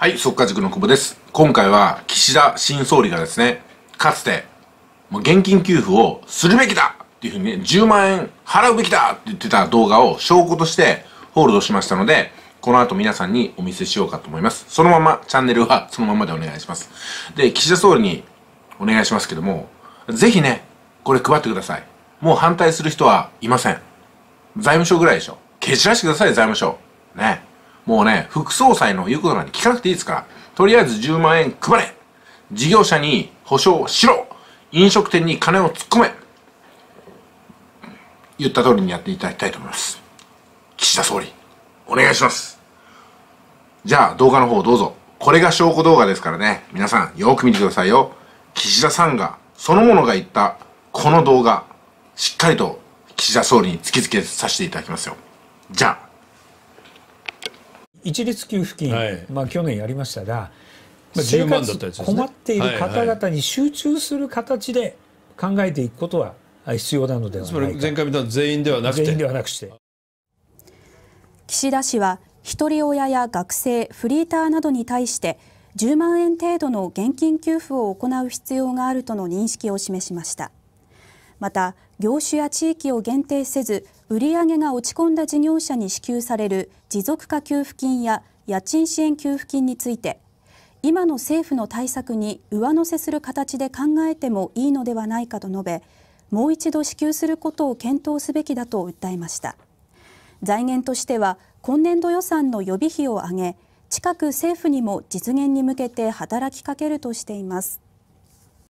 はい、速稼塾の久保です。今回は岸田新総理がですね、かつて、もう現金給付をするべきだっていうふうにね、10万円払うべきだって言ってた動画を証拠としてホールドしましたので、この後皆さんにお見せしようかと思います。そのままチャンネルはそのままでお願いします。で、岸田総理にお願いしますけども、ぜひね、これ配ってください。もう反対する人はいません。財務省ぐらいでしょ。蹴散らしてください、財務省。ね。もうね、副総裁の言うことなんて聞かなくていいですから、とりあえず10万円配れ事業者に保証しろ飲食店に金を突っ込め言った通りにやっていただきたいと思います。岸田総理、お願いします。じゃあ動画の方どうぞ。これが証拠動画ですからね、皆さんよく見てくださいよ。岸田さんが、そのものが言ったこの動画、しっかりと岸田総理に突きつけさせていただきますよ。じゃあ。一律給付金、はい、まあ、去年やりましたが、まあ、生活困っている方々に集中する形で考えていくことは必要なのではないか前回みたな全員ではなくて岸田氏はひとり親や学生フリーターなどに対して10万円程度の現金給付を行う必要があるとの認識を示しました。また業種や地域を限定せず売上が落ち込んだ事業者に支給される持続化給付金や家賃支援給付金について今の政府の対策に上乗せする形で考えてもいいのではないかと述べもう一度支給することを検討すべきだと訴えました財源としては今年度予算の予備費を上げ近く政府にも実現に向けて働きかけるとしています